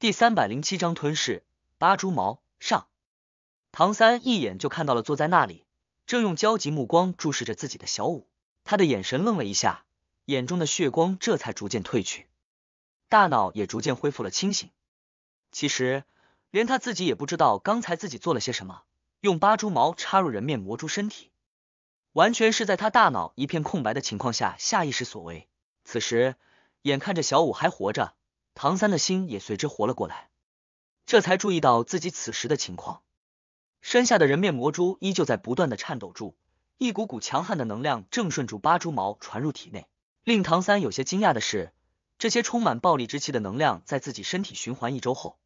第三百零七章吞噬八蛛毛上。唐三一眼就看到了坐在那里，正用焦急目光注视着自己的小舞。他的眼神愣了一下，眼中的血光这才逐渐褪去，大脑也逐渐恢复了清醒。其实连他自己也不知道刚才自己做了些什么，用八蛛矛插入人面魔蛛身体，完全是在他大脑一片空白的情况下下意识所为。此时眼看着小舞还活着。唐三的心也随之活了过来，这才注意到自己此时的情况。身下的人面魔蛛依旧在不断的颤抖，住一股股强悍的能量正顺住八蛛毛传入体内。令唐三有些惊讶的是，这些充满暴力之气的能量在自己身体循环一周后，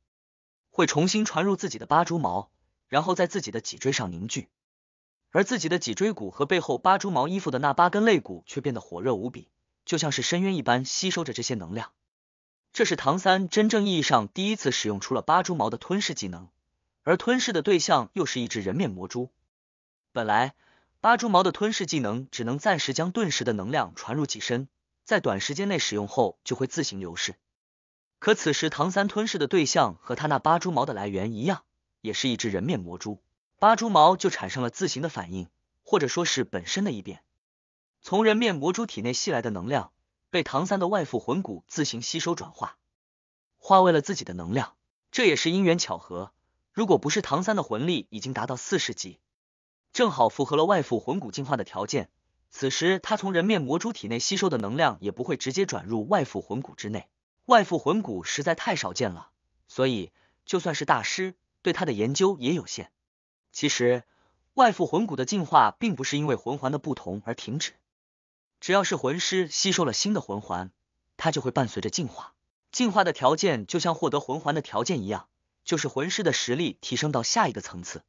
会重新传入自己的八蛛毛，然后在自己的脊椎上凝聚。而自己的脊椎骨和背后八蛛毛衣服的那八根肋骨却变得火热无比，就像是深渊一般吸收着这些能量。这是唐三真正意义上第一次使用出了八蛛矛的吞噬技能，而吞噬的对象又是一只人面魔蛛。本来八蛛矛的吞噬技能只能暂时将顿时的能量传入己身，在短时间内使用后就会自行流逝。可此时唐三吞噬的对象和他那八蛛矛的来源一样，也是一只人面魔蛛，八蛛矛就产生了自行的反应，或者说是本身的异变，从人面魔蛛体内吸来的能量。被唐三的外附魂骨自行吸收转化，化为了自己的能量。这也是因缘巧合，如果不是唐三的魂力已经达到四十级，正好符合了外附魂骨进化的条件，此时他从人面魔蛛体内吸收的能量也不会直接转入外附魂骨之内。外附魂骨实在太少见了，所以就算是大师对他的研究也有限。其实，外附魂骨的进化并不是因为魂环的不同而停止。只要是魂师吸收了新的魂环，它就会伴随着进化。进化的条件就像获得魂环的条件一样，就是魂师的实力提升到下一个层次。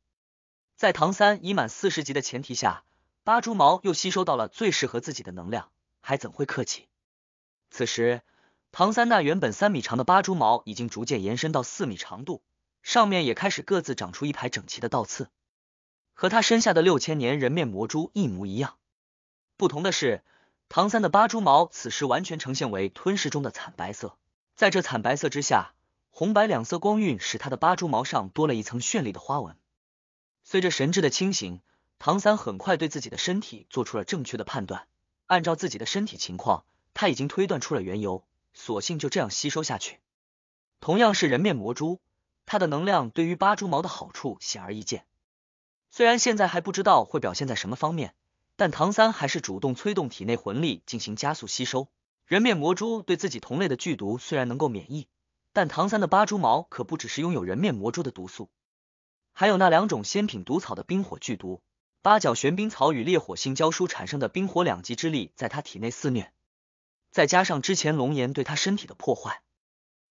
在唐三已满四十级的前提下，八蛛毛又吸收到了最适合自己的能量，还怎会客气？此时，唐三那原本三米长的八蛛毛已经逐渐延伸到四米长度，上面也开始各自长出一排整齐的倒刺，和他身下的六千年人面魔蛛一模一样。不同的是。唐三的八蛛毛此时完全呈现为吞噬中的惨白色，在这惨白色之下，红白两色光晕使他的八蛛毛上多了一层绚丽的花纹。随着神智的清醒，唐三很快对自己的身体做出了正确的判断。按照自己的身体情况，他已经推断出了缘由，索性就这样吸收下去。同样是人面魔蛛，它的能量对于八蛛毛的好处显而易见，虽然现在还不知道会表现在什么方面。但唐三还是主动催动体内魂力进行加速吸收。人面魔蛛对自己同类的剧毒虽然能够免疫，但唐三的八蛛毛可不只是拥有人面魔蛛的毒素，还有那两种仙品毒草的冰火剧毒——八角玄冰草与烈火性胶书产生的冰火两极之力，在他体内肆虐。再加上之前龙岩对他身体的破坏，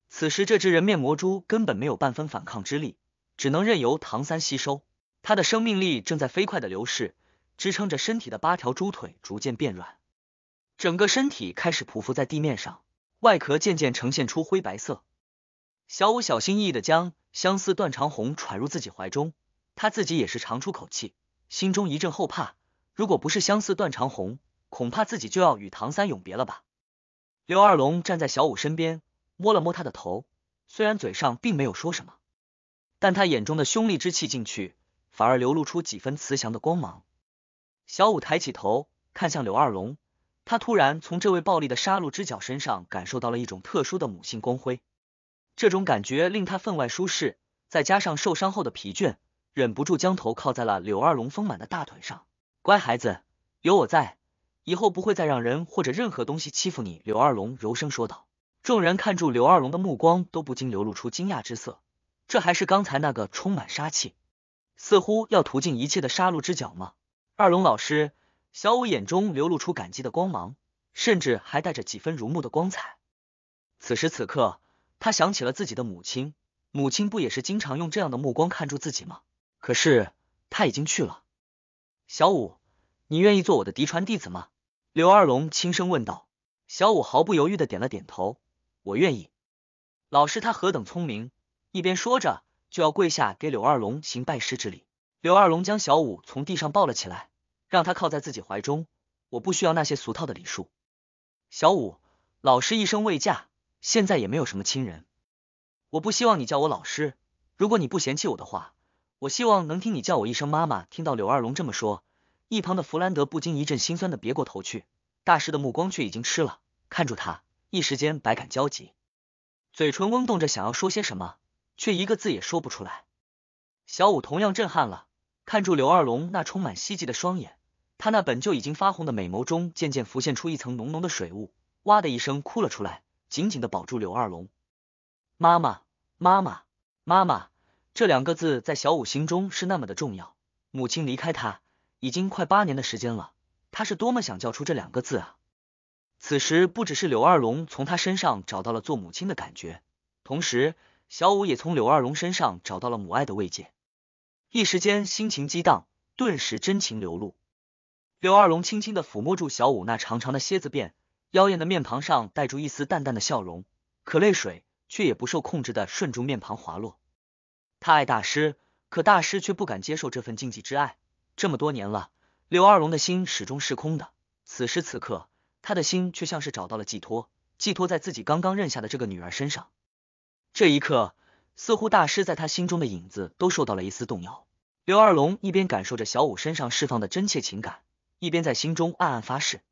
此时这只人面魔蛛根本没有半分反抗之力，只能任由唐三吸收。他的生命力正在飞快的流逝。支撑着身体的八条猪腿逐渐变软，整个身体开始匍匐在地面上，外壳渐渐呈现出灰白色。小五小心翼翼的将“相思断肠红”揣入自己怀中，他自己也是长出口气，心中一阵后怕。如果不是“相思断肠红”，恐怕自己就要与唐三永别了吧。刘二龙站在小五身边，摸了摸他的头，虽然嘴上并没有说什么，但他眼中的凶戾之气进去，反而流露出几分慈祥的光芒。小五抬起头看向柳二龙，他突然从这位暴力的杀戮之角身上感受到了一种特殊的母性光辉，这种感觉令他分外舒适。再加上受伤后的疲倦，忍不住将头靠在了柳二龙丰满的大腿上。乖孩子，有我在，以后不会再让人或者任何东西欺负你。”柳二龙柔声说道。众人看住柳二龙的目光都不禁流露出惊讶之色，这还是刚才那个充满杀气，似乎要屠尽一切的杀戮之角吗？二龙老师，小五眼中流露出感激的光芒，甚至还带着几分如沐的光彩。此时此刻，他想起了自己的母亲，母亲不也是经常用这样的目光看住自己吗？可是他已经去了。小五，你愿意做我的嫡传弟子吗？柳二龙轻声问道。小五毫不犹豫的点了点头，我愿意。老师他何等聪明，一边说着，就要跪下给柳二龙行拜师之礼。刘二龙将小五从地上抱了起来，让他靠在自己怀中。我不需要那些俗套的礼数。小五，老师一生未嫁，现在也没有什么亲人，我不希望你叫我老师。如果你不嫌弃我的话，我希望能听你叫我一声妈妈。听到刘二龙这么说，一旁的弗兰德不禁一阵心酸，的别过头去。大师的目光却已经吃了，看住他，一时间百感交集，嘴唇嗡动着想要说些什么，却一个字也说不出来。小五同样震撼了。看住柳二龙那充满希冀的双眼，他那本就已经发红的美眸中渐渐浮现出一层浓浓的水雾，哇的一声哭了出来，紧紧的抱住柳二龙。妈妈，妈妈，妈妈，这两个字在小五心中是那么的重要。母亲离开他已经快八年的时间了，他是多么想叫出这两个字啊！此时，不只是柳二龙从他身上找到了做母亲的感觉，同时，小五也从柳二龙身上找到了母爱的慰藉。一时间，心情激荡，顿时真情流露。刘二龙轻轻的抚摸住小五那长长的蝎子辫，妖艳的面庞上带着一丝淡淡的笑容，可泪水却也不受控制的顺住面庞滑落。他爱大师，可大师却不敢接受这份禁忌之爱。这么多年了，刘二龙的心始终是空的。此时此刻，他的心却像是找到了寄托，寄托在自己刚刚认下的这个女儿身上。这一刻。似乎大师在他心中的影子都受到了一丝动摇。刘二龙一边感受着小五身上释放的真切情感，一边在心中暗暗发誓：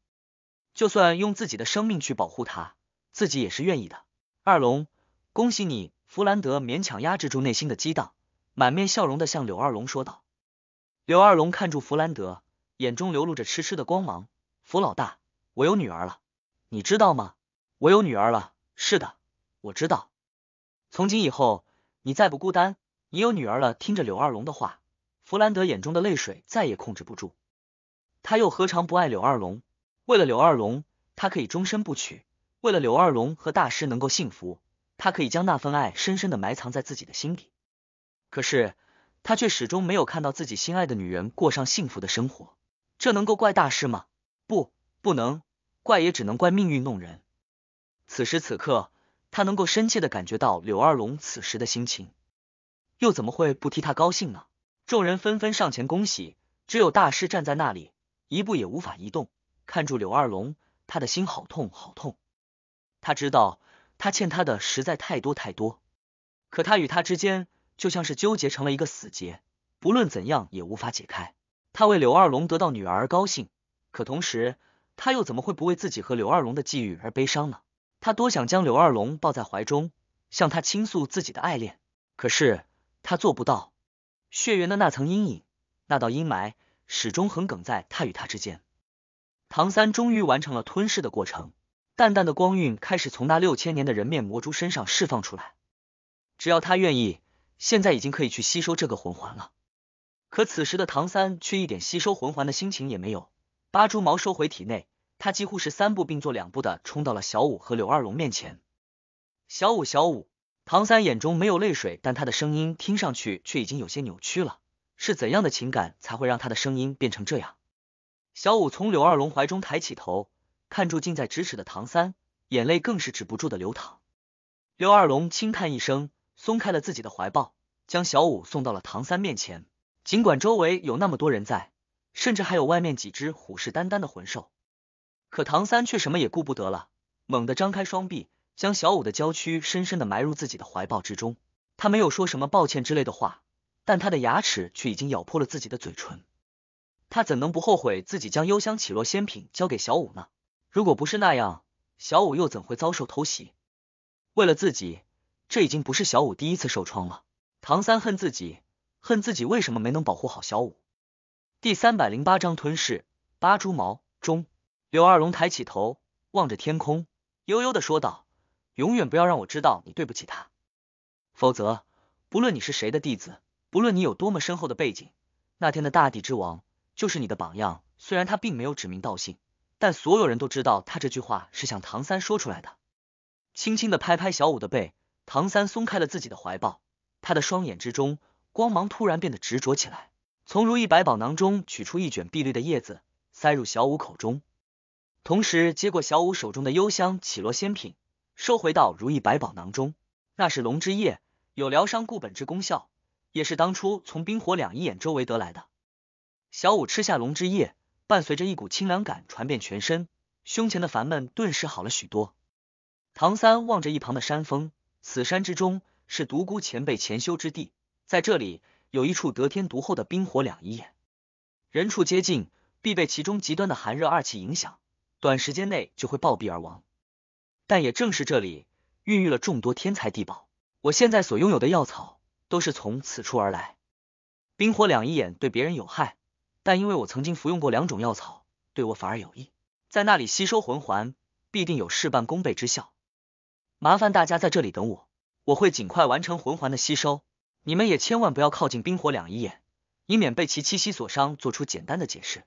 就算用自己的生命去保护他，自己也是愿意的。二龙，恭喜你！弗兰德勉强压制住内心的激荡，满面笑容的向柳二龙说道。刘二龙看住弗兰德，眼中流露着痴痴的光芒。弗老大，我有女儿了，你知道吗？我有女儿了。是的，我知道。从今以后。你再不孤单，你有女儿了。听着柳二龙的话，弗兰德眼中的泪水再也控制不住。他又何尝不爱柳二龙？为了柳二龙，他可以终身不娶；为了柳二龙和大师能够幸福，他可以将那份爱深深的埋藏在自己的心底。可是他却始终没有看到自己心爱的女人过上幸福的生活，这能够怪大师吗？不，不能怪，也只能怪命运弄人。此时此刻。他能够深切的感觉到柳二龙此时的心情，又怎么会不替他高兴呢？众人纷纷上前恭喜，只有大师站在那里，一步也无法移动。看住柳二龙，他的心好痛好痛。他知道他欠他的实在太多太多，可他与他之间就像是纠结成了一个死结，不论怎样也无法解开。他为柳二龙得到女儿高兴，可同时他又怎么会不为自己和柳二龙的际遇而悲伤呢？他多想将柳二龙抱在怀中，向他倾诉自己的爱恋，可是他做不到，血缘的那层阴影，那道阴霾始终横亘在他与他之间。唐三终于完成了吞噬的过程，淡淡的光晕开始从那六千年的人面魔蛛身上释放出来。只要他愿意，现在已经可以去吸收这个魂环了。可此时的唐三却一点吸收魂环的心情也没有，八蛛毛收回体内。他几乎是三步并作两步的冲到了小五和柳二龙面前。小五，小五，唐三眼中没有泪水，但他的声音听上去却已经有些扭曲了。是怎样的情感才会让他的声音变成这样？小五从柳二龙怀中抬起头，看住近在咫尺的唐三，眼泪更是止不住的流淌。柳二龙轻叹一声，松开了自己的怀抱，将小五送到了唐三面前。尽管周围有那么多人在，甚至还有外面几只虎视眈眈的魂兽。可唐三却什么也顾不得了，猛地张开双臂，将小五的娇躯深深的埋入自己的怀抱之中。他没有说什么抱歉之类的话，但他的牙齿却已经咬破了自己的嘴唇。他怎能不后悔自己将幽香起落仙品交给小五呢？如果不是那样，小五又怎会遭受偷袭？为了自己，这已经不是小五第一次受创了。唐三恨自己，恨自己为什么没能保护好小五。第三百零八章：吞噬八蛛毛中。柳二龙抬起头，望着天空，悠悠的说道：“永远不要让我知道你对不起他，否则不论你是谁的弟子，不论你有多么深厚的背景，那天的大地之王就是你的榜样。虽然他并没有指名道姓，但所有人都知道他这句话是向唐三说出来的。”轻轻的拍拍小五的背，唐三松开了自己的怀抱，他的双眼之中光芒突然变得执着起来，从如意百宝囊中取出一卷碧绿的叶子，塞入小五口中。同时接过小五手中的幽香绮罗仙品，收回到如意百宝囊中。那是龙之叶，有疗伤固本之功效，也是当初从冰火两仪眼周围得来的。小五吃下龙之液，伴随着一股清凉感传遍全身，胸前的烦闷顿时好了许多。唐三望着一旁的山峰，此山之中是独孤前辈潜修之地，在这里有一处得天独厚的冰火两仪眼，人畜接近必被其中极端的寒热二气影响。短时间内就会暴毙而亡，但也正是这里孕育了众多天才地宝。我现在所拥有的药草都是从此处而来。冰火两仪眼对别人有害，但因为我曾经服用过两种药草，对我反而有益。在那里吸收魂环，必定有事半功倍之效。麻烦大家在这里等我，我会尽快完成魂环的吸收。你们也千万不要靠近冰火两仪眼，以免被其气息所伤。做出简单的解释。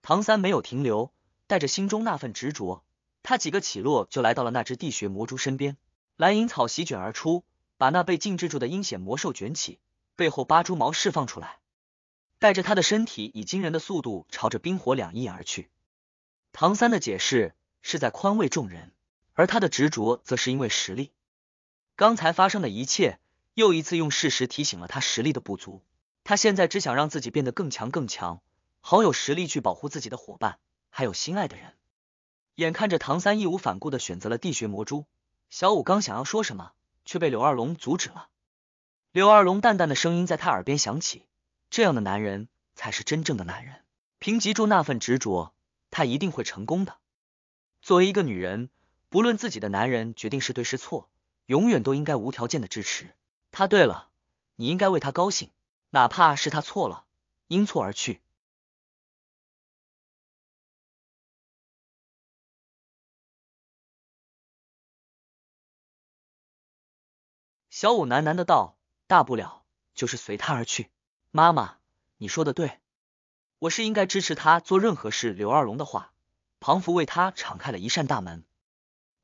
唐三没有停留。带着心中那份执着，他几个起落就来到了那只地穴魔蛛身边。蓝银草席卷而出，把那被禁制住的阴险魔兽卷起，背后八蛛毛释放出来，带着他的身体以惊人的速度朝着冰火两翼而去。唐三的解释是在宽慰众人，而他的执着则是因为实力。刚才发生的一切又一次用事实提醒了他实力的不足。他现在只想让自己变得更强更强，好有实力去保护自己的伙伴。还有心爱的人，眼看着唐三义无反顾的选择了地穴魔珠，小五刚想要说什么，却被柳二龙阻止了。柳二龙淡淡的声音在他耳边响起：“这样的男人才是真正的男人，凭吉柱那份执着，他一定会成功的。作为一个女人，不论自己的男人决定是对是错，永远都应该无条件的支持他。对了，你应该为他高兴，哪怕是他错了，因错而去。”小五喃喃的道：“大不了就是随他而去。”妈妈，你说的对，我是应该支持他做任何事。柳二龙的话，庞福为他敞开了一扇大门，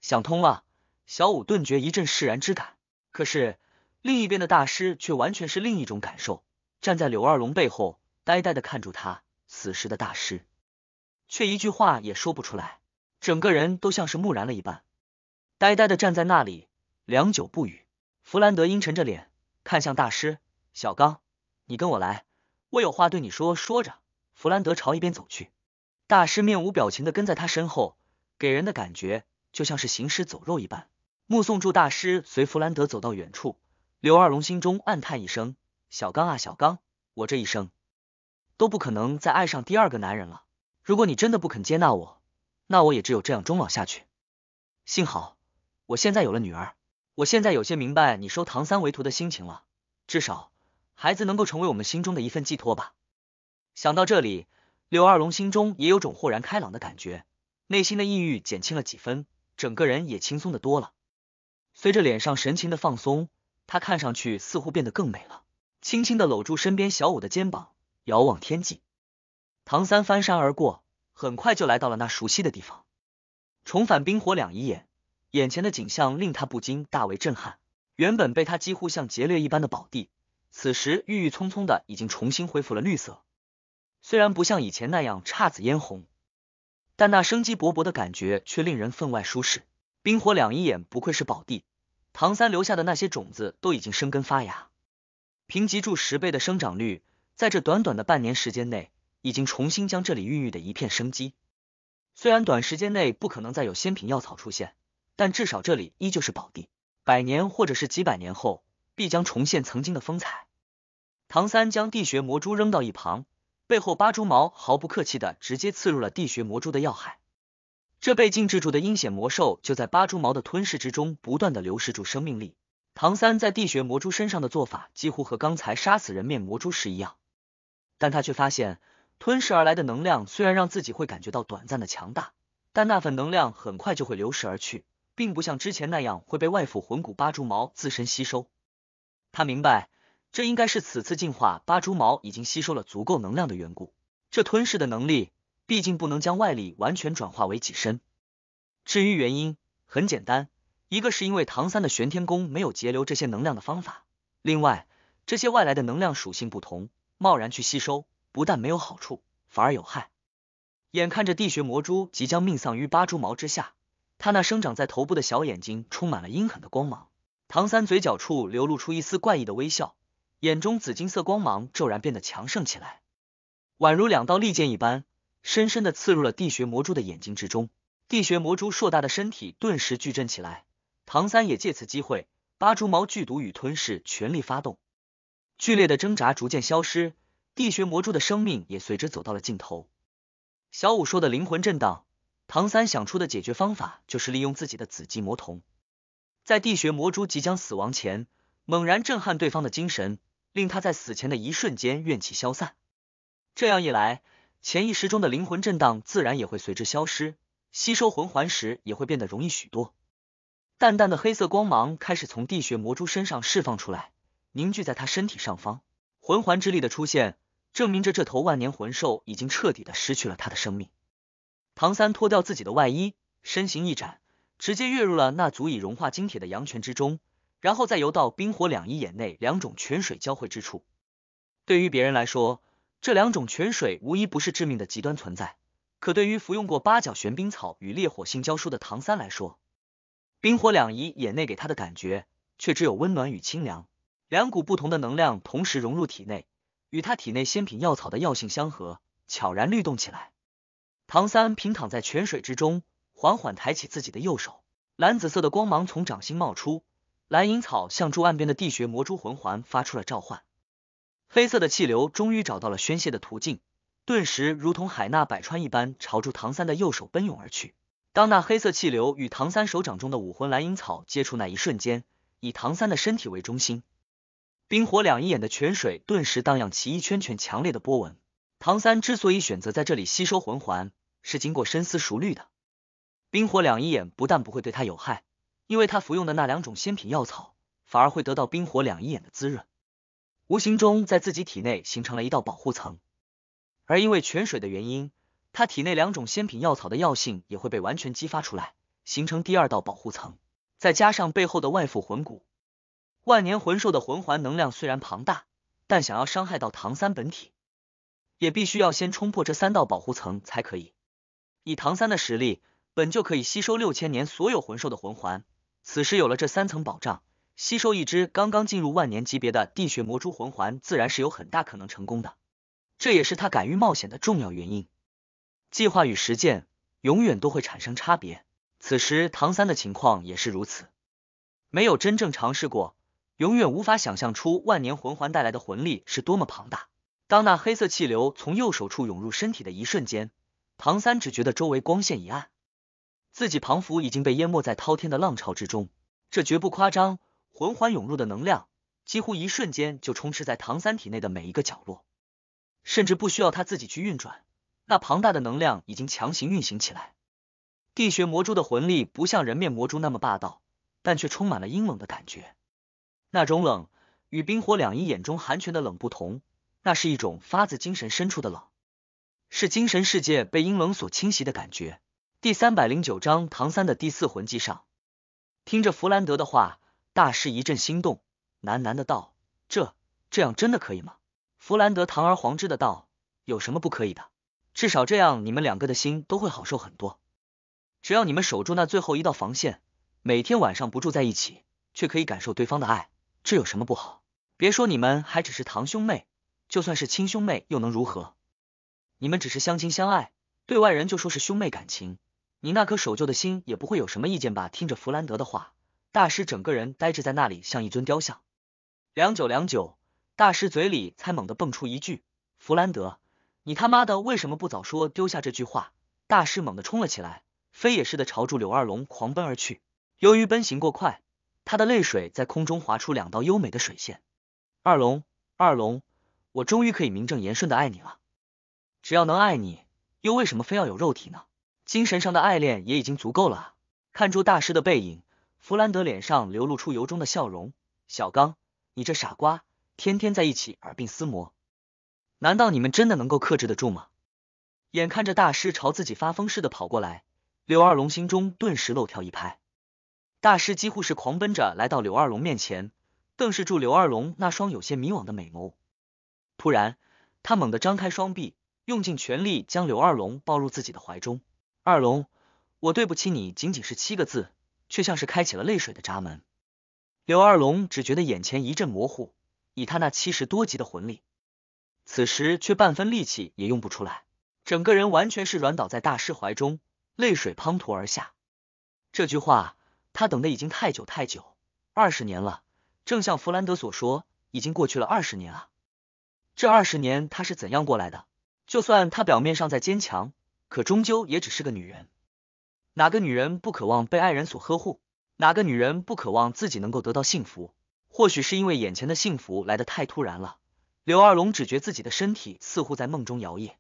想通了，小五顿觉一阵释然之感。可是另一边的大师却完全是另一种感受，站在柳二龙背后，呆呆的看住他。此时的大师却一句话也说不出来，整个人都像是木然了一般，呆呆的站在那里，良久不语。弗兰德阴沉着脸看向大师，小刚，你跟我来，我有话对你说。说着，弗兰德朝一边走去，大师面无表情的跟在他身后，给人的感觉就像是行尸走肉一般。目送住大师随弗兰德走到远处，刘二龙心中暗叹一声：小刚啊小刚，我这一生都不可能再爱上第二个男人了。如果你真的不肯接纳我，那我也只有这样终老下去。幸好我现在有了女儿。我现在有些明白你收唐三为徒的心情了，至少孩子能够成为我们心中的一份寄托吧。想到这里，柳二龙心中也有种豁然开朗的感觉，内心的抑郁减轻了几分，整个人也轻松的多了。随着脸上神情的放松，他看上去似乎变得更美了。轻轻的搂住身边小五的肩膀，遥望天际。唐三翻山而过，很快就来到了那熟悉的地方，重返冰火两仪眼。眼前的景象令他不禁大为震撼。原本被他几乎像劫掠一般的宝地，此时郁郁葱葱的已经重新恢复了绿色。虽然不像以前那样姹紫嫣红，但那生机勃勃的感觉却令人分外舒适。冰火两仪眼不愧是宝地，唐三留下的那些种子都已经生根发芽，凭脊柱十倍的生长率，在这短短的半年时间内，已经重新将这里孕育的一片生机。虽然短时间内不可能再有仙品药草出现。但至少这里依旧是宝地，百年或者是几百年后，必将重现曾经的风采。唐三将地穴魔珠扔到一旁，背后八蛛矛毫不客气的直接刺入了地穴魔珠的要害。这被禁制住的阴险魔兽，就在八蛛矛的吞噬之中不断的流失住生命力。唐三在地穴魔珠身上的做法，几乎和刚才杀死人面魔珠时一样，但他却发现，吞噬而来的能量虽然让自己会感觉到短暂的强大，但那份能量很快就会流逝而去。并不像之前那样会被外附魂骨八蛛毛自身吸收。他明白，这应该是此次进化八蛛毛已经吸收了足够能量的缘故。这吞噬的能力，毕竟不能将外力完全转化为己身。至于原因，很简单，一个是因为唐三的玄天功没有截留这些能量的方法，另外这些外来的能量属性不同，贸然去吸收，不但没有好处，反而有害。眼看着地穴魔蛛即将命丧于八蛛毛之下。他那生长在头部的小眼睛充满了阴狠的光芒，唐三嘴角处流露出一丝怪异的微笑，眼中紫金色光芒骤然变得强盛起来，宛如两道利剑一般，深深的刺入了地穴魔蛛的眼睛之中。地穴魔蛛硕大的身体顿时巨震起来，唐三也借此机会，八蛛矛剧毒与吞噬全力发动，剧烈的挣扎逐渐消失，地穴魔蛛的生命也随之走到了尽头。小五说的灵魂震荡。唐三想出的解决方法，就是利用自己的紫极魔瞳，在地穴魔蛛即将死亡前，猛然震撼对方的精神，令他在死前的一瞬间怨气消散。这样一来，潜意识中的灵魂震荡自然也会随之消失，吸收魂环时也会变得容易许多。淡淡的黑色光芒开始从地穴魔蛛身上释放出来，凝聚在他身体上方，魂环之力的出现，证明着这头万年魂兽已经彻底的失去了他的生命。唐三脱掉自己的外衣，身形一展，直接跃入了那足以融化金铁的阳泉之中，然后再游到冰火两仪眼内两种泉水交汇之处。对于别人来说，这两种泉水无一不是致命的极端存在，可对于服用过八角玄冰草与烈火性胶书的唐三来说，冰火两仪眼内给他的感觉却只有温暖与清凉。两股不同的能量同时融入体内，与他体内仙品药草的药性相合，悄然律动起来。唐三平躺在泉水之中，缓缓抬起自己的右手，蓝紫色的光芒从掌心冒出。蓝银草向住岸边的地穴魔蛛魂环发出了召唤。黑色的气流终于找到了宣泄的途径，顿时如同海纳百川一般朝住唐三的右手奔涌而去。当那黑色气流与唐三手掌中的武魂蓝银草接触那一瞬间，以唐三的身体为中心，冰火两仪眼的泉水顿时荡漾起一圈圈强烈的波纹。唐三之所以选择在这里吸收魂环。是经过深思熟虑的。冰火两仪眼不但不会对他有害，因为他服用的那两种仙品药草，反而会得到冰火两仪眼的滋润，无形中在自己体内形成了一道保护层。而因为泉水的原因，他体内两种仙品药草的药性也会被完全激发出来，形成第二道保护层。再加上背后的外附魂骨，万年魂兽的魂环能量虽然庞大，但想要伤害到唐三本体，也必须要先冲破这三道保护层才可以。以唐三的实力，本就可以吸收六千年所有魂兽的魂环。此时有了这三层保障，吸收一只刚刚进入万年级别的地血魔蛛魂环，自然是有很大可能成功的。这也是他敢于冒险的重要原因。计划与实践永远都会产生差别。此时唐三的情况也是如此，没有真正尝试过，永远无法想象出万年魂环带来的魂力是多么庞大。当那黑色气流从右手处涌入身体的一瞬间。唐三只觉得周围光线一暗，自己庞佛已经被淹没在滔天的浪潮之中，这绝不夸张。魂环涌入的能量几乎一瞬间就充斥在唐三体内的每一个角落，甚至不需要他自己去运转，那庞大的能量已经强行运行起来。地穴魔珠的魂力不像人面魔珠那么霸道，但却充满了阴冷的感觉。那种冷与冰火两仪眼中寒泉的冷不同，那是一种发自精神深处的冷。是精神世界被阴冷所侵袭的感觉。第三百零九章，唐三的第四魂技上，听着弗兰德的话，大师一阵心动，喃喃的道：“这这样真的可以吗？”弗兰德堂而皇之的道：“有什么不可以的？至少这样你们两个的心都会好受很多。只要你们守住那最后一道防线，每天晚上不住在一起，却可以感受对方的爱，这有什么不好？别说你们还只是堂兄妹，就算是亲兄妹又能如何？”你们只是相亲相爱，对外人就说是兄妹感情。你那颗守旧的心也不会有什么意见吧？听着弗兰德的话，大师整个人呆滞在那里，像一尊雕像。良久良久，大师嘴里才猛地蹦出一句：“弗兰德，你他妈的为什么不早说？”丢下这句话，大师猛地冲了起来，飞也似的朝住柳二龙狂奔而去。由于奔行过快，他的泪水在空中划出两道优美的水线。二龙，二龙，我终于可以名正言顺的爱你了。只要能爱你，又为什么非要有肉体呢？精神上的爱恋也已经足够了看住大师的背影，弗兰德脸上流露出由衷的笑容。小刚，你这傻瓜，天天在一起耳鬓厮磨，难道你们真的能够克制得住吗？眼看着大师朝自己发疯似的跑过来，刘二龙心中顿时漏跳一拍。大师几乎是狂奔着来到柳二龙面前，瞪视住柳二龙那双有些迷惘的美眸。突然，他猛地张开双臂。用尽全力将刘二龙抱入自己的怀中，二龙，我对不起你，仅仅是七个字，却像是开启了泪水的闸门。刘二龙只觉得眼前一阵模糊，以他那七十多级的魂力，此时却半分力气也用不出来，整个人完全是软倒在大师怀中，泪水滂沱而下。这句话他等的已经太久太久，二十年了。正像弗兰德所说，已经过去了二十年啊。这二十年他是怎样过来的？就算他表面上再坚强，可终究也只是个女人。哪个女人不渴望被爱人所呵护？哪个女人不渴望自己能够得到幸福？或许是因为眼前的幸福来得太突然了，刘二龙只觉自己的身体似乎在梦中摇曳，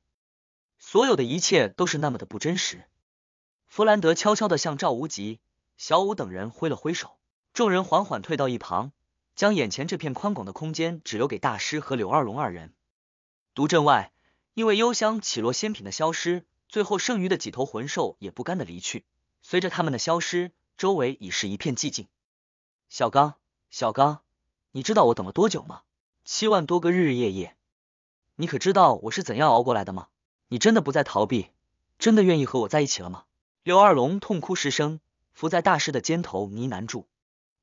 所有的一切都是那么的不真实。弗兰德悄悄的向赵无极、小五等人挥了挥手，众人缓缓退到一旁，将眼前这片宽广的空间只留给大师和刘二龙二人。毒阵外。因为幽香起落仙品的消失，最后剩余的几头魂兽也不甘的离去。随着他们的消失，周围已是一片寂静。小刚，小刚，你知道我等了多久吗？七万多个日日夜夜，你可知道我是怎样熬过来的吗？你真的不再逃避，真的愿意和我在一起了吗？刘二龙痛哭失声，伏在大师的肩头呢喃住。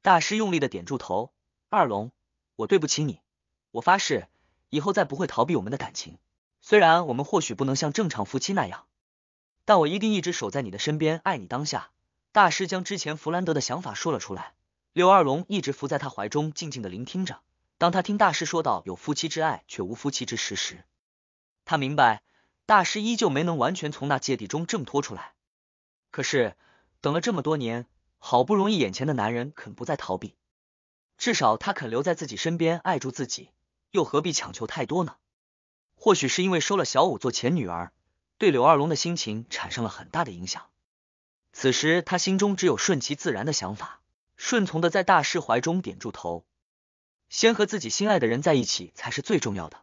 大师用力的点住头，二龙，我对不起你，我发誓，以后再不会逃避我们的感情。虽然我们或许不能像正常夫妻那样，但我一定一直守在你的身边，爱你当下。大师将之前弗兰德的想法说了出来，刘二龙一直伏在他怀中，静静的聆听着。当他听大师说到有夫妻之爱却无夫妻之实时他明白大师依旧没能完全从那芥蒂中挣脱出来。可是等了这么多年，好不容易眼前的男人肯不再逃避，至少他肯留在自己身边，爱住自己，又何必强求太多呢？或许是因为收了小五做前女儿，对柳二龙的心情产生了很大的影响。此时他心中只有顺其自然的想法，顺从的在大师怀中点住头。先和自己心爱的人在一起才是最重要的。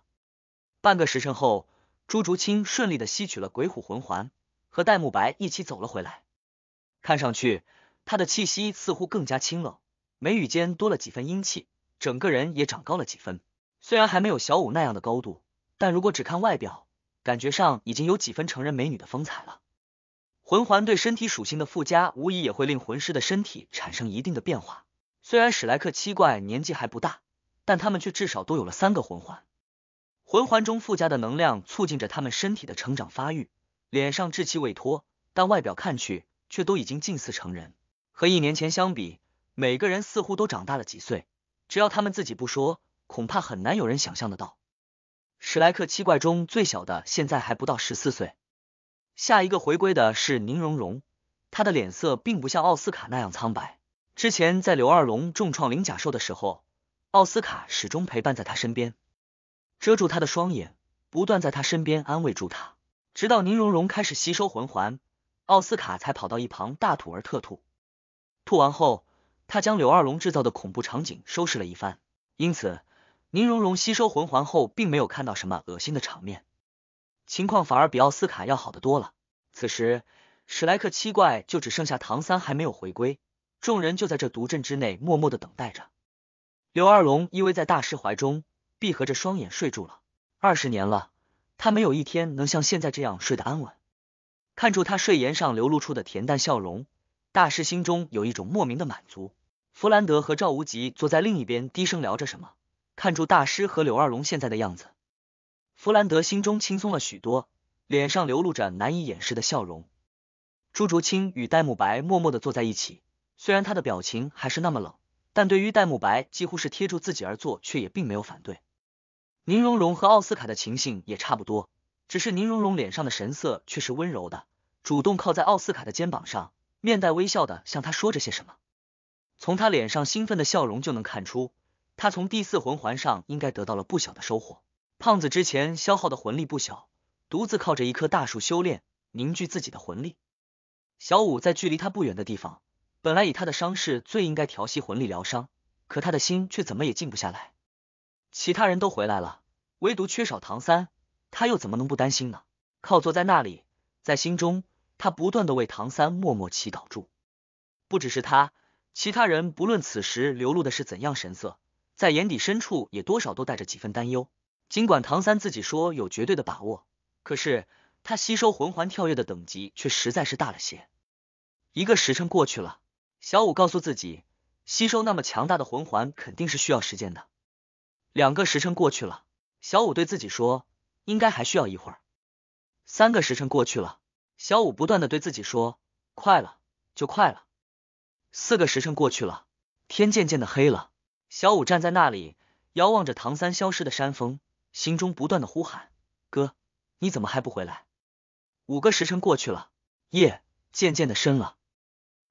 半个时辰后，朱竹清顺利的吸取了鬼虎魂环，和戴沐白一起走了回来。看上去他的气息似乎更加清冷，眉宇间多了几分英气，整个人也长高了几分。虽然还没有小五那样的高度。但如果只看外表，感觉上已经有几分成人美女的风采了。魂环对身体属性的附加，无疑也会令魂师的身体产生一定的变化。虽然史莱克七怪年纪还不大，但他们却至少都有了三个魂环。魂环中附加的能量，促进着他们身体的成长发育。脸上稚气未脱，但外表看去却都已经近似成人。和一年前相比，每个人似乎都长大了几岁。只要他们自己不说，恐怕很难有人想象得到。史莱克七怪中最小的，现在还不到十四岁。下一个回归的是宁荣荣，他的脸色并不像奥斯卡那样苍白。之前在刘二龙重创灵甲兽的时候，奥斯卡始终陪伴在他身边，遮住他的双眼，不断在他身边安慰住他。直到宁荣荣开始吸收魂环，奥斯卡才跑到一旁大吐而特吐。吐完后，他将刘二龙制造的恐怖场景收拾了一番，因此。宁荣荣吸收魂环后，并没有看到什么恶心的场面，情况反而比奥斯卡要好得多了。此时，史莱克七怪就只剩下唐三还没有回归，众人就在这毒阵之内默默的等待着。刘二龙依偎在大师怀中，闭合着双眼睡住了。二十年了，他没有一天能像现在这样睡得安稳。看出他睡颜上流露出的恬淡笑容，大师心中有一种莫名的满足。弗兰德和赵无极坐在另一边，低声聊着什么。看住大师和柳二龙现在的样子，弗兰德心中轻松了许多，脸上流露着难以掩饰的笑容。朱竹清与戴沐白默默的坐在一起，虽然他的表情还是那么冷，但对于戴沐白几乎是贴住自己而坐，却也并没有反对。宁荣荣和奥斯卡的情形也差不多，只是宁荣荣脸上的神色却是温柔的，主动靠在奥斯卡的肩膀上，面带微笑的向他说着些什么。从他脸上兴奋的笑容就能看出。他从第四魂环上应该得到了不小的收获。胖子之前消耗的魂力不小，独自靠着一棵大树修炼，凝聚自己的魂力。小五在距离他不远的地方，本来以他的伤势最应该调息魂力疗伤，可他的心却怎么也静不下来。其他人都回来了，唯独缺少唐三，他又怎么能不担心呢？靠坐在那里，在心中，他不断的为唐三默默祈祷住。不只是他，其他人不论此时流露的是怎样神色。在眼底深处，也多少都带着几分担忧。尽管唐三自己说有绝对的把握，可是他吸收魂环跳跃的等级却实在是大了些。一个时辰过去了，小五告诉自己，吸收那么强大的魂环肯定是需要时间的。两个时辰过去了，小五对自己说，应该还需要一会儿。三个时辰过去了，小五不断的对自己说，快了，就快了。四个时辰过去了，天渐渐的黑了。小五站在那里，遥望着唐三消失的山峰，心中不断的呼喊：“哥，你怎么还不回来？”五个时辰过去了，夜渐渐的深了，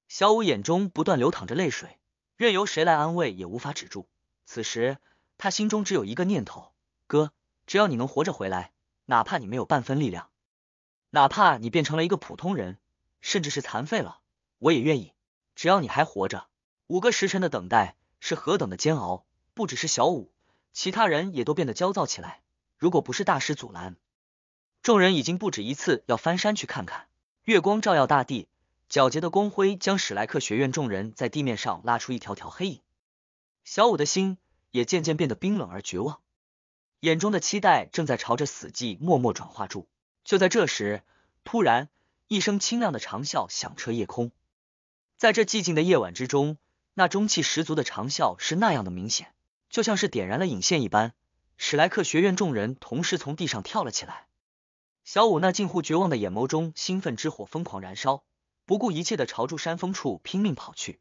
小五眼中不断流淌着泪水，任由谁来安慰也无法止住。此时，他心中只有一个念头：“哥，只要你能活着回来，哪怕你没有半分力量，哪怕你变成了一个普通人，甚至是残废了，我也愿意。只要你还活着，五个时辰的等待。”是何等的煎熬！不只是小五，其他人也都变得焦躁起来。如果不是大师阻拦，众人已经不止一次要翻山去看看。月光照耀大地，皎洁的光辉将史莱克学院众人在地面上拉出一条条黑影。小五的心也渐渐变得冰冷而绝望，眼中的期待正在朝着死寂默默转化住。就在这时，突然一声清亮的长啸响彻夜空，在这寂静的夜晚之中。那中气十足的长啸是那样的明显，就像是点燃了引线一般。史莱克学院众人同时从地上跳了起来。小五那近乎绝望的眼眸中，兴奋之火疯狂燃烧，不顾一切的朝住山峰处拼命跑去。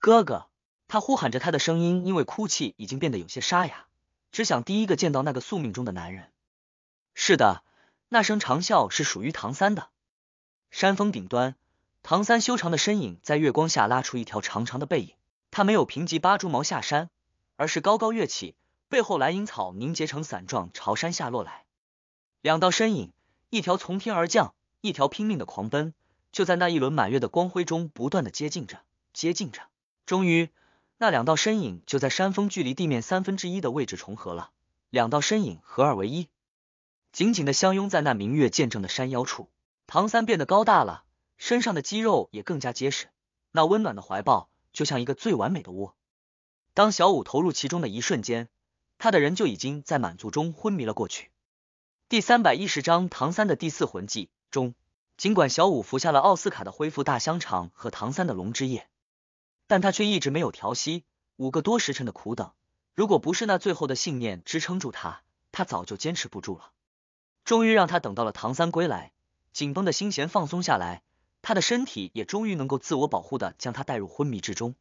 哥哥，他呼喊着，他的声音因为哭泣已经变得有些沙哑，只想第一个见到那个宿命中的男人。是的，那声长啸是属于唐三的。山峰顶端。唐三修长的身影在月光下拉出一条长长的背影，他没有平级八蛛毛下山，而是高高跃起，背后蓝银草凝结成伞状朝山下落来。两道身影，一条从天而降，一条拼命的狂奔，就在那一轮满月的光辉中不断的接近着，接近着。终于，那两道身影就在山峰距离地面三分之一的位置重合了，两道身影合二为一，紧紧的相拥在那明月见证的山腰处。唐三变得高大了。身上的肌肉也更加结实，那温暖的怀抱就像一个最完美的窝。当小五投入其中的一瞬间，他的人就已经在满足中昏迷了过去。第三百一十章唐三的第四魂技中，尽管小五服下了奥斯卡的恢复大香肠和唐三的龙之液，但他却一直没有调息。五个多时辰的苦等，如果不是那最后的信念支撑住他，他早就坚持不住了。终于让他等到了唐三归来，紧绷的心弦放松下来。他的身体也终于能够自我保护的将他带入昏迷之中，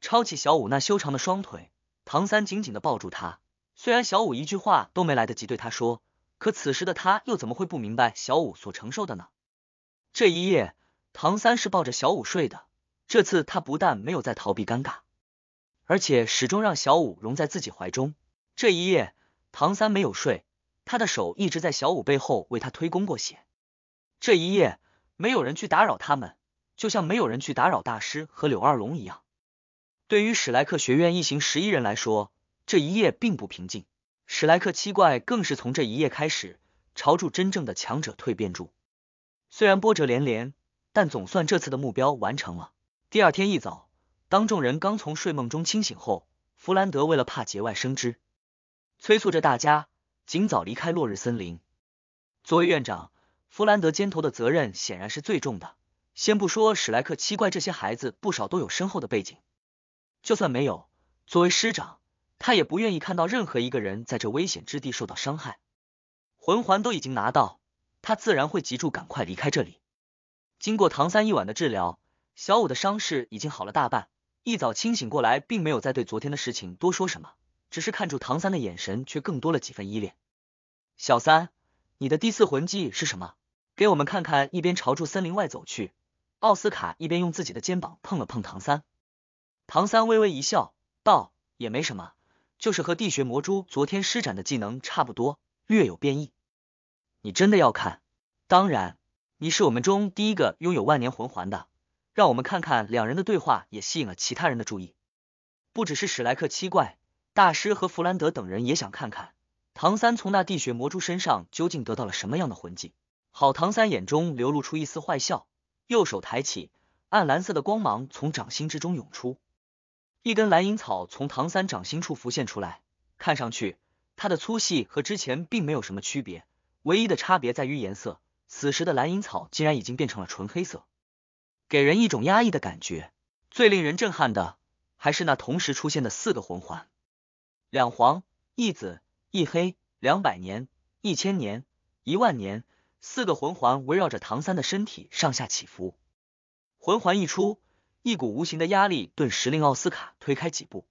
抄起小五那修长的双腿，唐三紧紧的抱住他。虽然小五一句话都没来得及对他说，可此时的他又怎么会不明白小五所承受的呢？这一夜，唐三是抱着小五睡的。这次他不但没有再逃避尴尬，而且始终让小五融在自己怀中。这一夜，唐三没有睡，他的手一直在小五背后为他推功过血。这一夜。没有人去打扰他们，就像没有人去打扰大师和柳二龙一样。对于史莱克学院一行十一人来说，这一夜并不平静。史莱克七怪更是从这一夜开始朝住真正的强者蜕变住。虽然波折连连，但总算这次的目标完成了。第二天一早，当众人刚从睡梦中清醒后，弗兰德为了怕节外生枝，催促着大家尽早离开落日森林。作为院长。弗兰德肩头的责任显然是最重的。先不说史莱克七怪这些孩子不少都有深厚的背景，就算没有，作为师长，他也不愿意看到任何一个人在这危险之地受到伤害。魂环都已经拿到，他自然会急住赶快离开这里。经过唐三一晚的治疗，小五的伤势已经好了大半，一早清醒过来，并没有再对昨天的事情多说什么，只是看住唐三的眼神却更多了几分依恋。小三，你的第四魂技是什么？给我们看看，一边朝住森林外走去，奥斯卡一边用自己的肩膀碰了碰唐三，唐三微微一笑，道：“也没什么，就是和地穴魔蛛昨天施展的技能差不多，略有变异。”你真的要看？当然，你是我们中第一个拥有万年魂环的，让我们看看。两人的对话也吸引了其他人的注意，不只是史莱克七怪、大师和弗兰德等人也想看看唐三从那地穴魔蛛身上究竟得到了什么样的魂技。好，唐三眼中流露出一丝坏笑，右手抬起，暗蓝色的光芒从掌心之中涌出，一根蓝银草从唐三掌心处浮现出来，看上去它的粗细和之前并没有什么区别，唯一的差别在于颜色。此时的蓝银草竟然已经变成了纯黑色，给人一种压抑的感觉。最令人震撼的还是那同时出现的四个魂环：两黄、一紫、一黑，两百年、一千年、一万年。四个魂环围绕着唐三的身体上下起伏，魂环一出，一股无形的压力顿时令奥斯卡推开几步。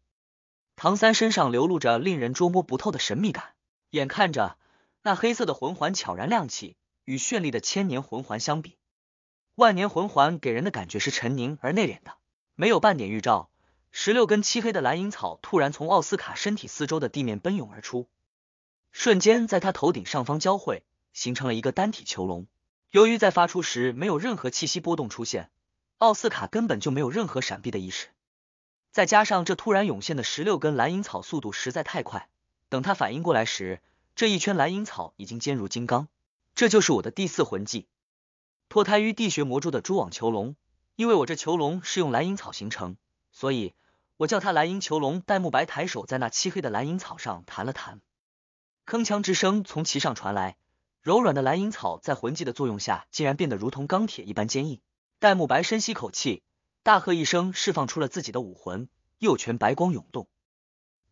唐三身上流露着令人捉摸不透的神秘感，眼看着那黑色的魂环悄然亮起，与绚丽的千年魂环相比，万年魂环给人的感觉是沉凝而内敛的，没有半点预兆。十六根漆黑的蓝银草突然从奥斯卡身体四周的地面奔涌而出，瞬间在他头顶上方交汇。形成了一个单体囚笼。由于在发出时没有任何气息波动出现，奥斯卡根本就没有任何闪避的意识。再加上这突然涌现的十六根蓝银草速度实在太快，等他反应过来时，这一圈蓝银草已经坚如金刚。这就是我的第四魂技，脱胎于地穴魔蛛的蛛网囚笼。因为我这囚笼是用蓝银草形成，所以我叫它蓝银囚笼。戴沐白抬手在那漆黑的蓝银草上弹了弹，铿锵之声从其上传来。柔软的蓝银草在魂技的作用下，竟然变得如同钢铁一般坚硬。戴沐白深吸口气，大喝一声，释放出了自己的武魂，右拳白光涌动，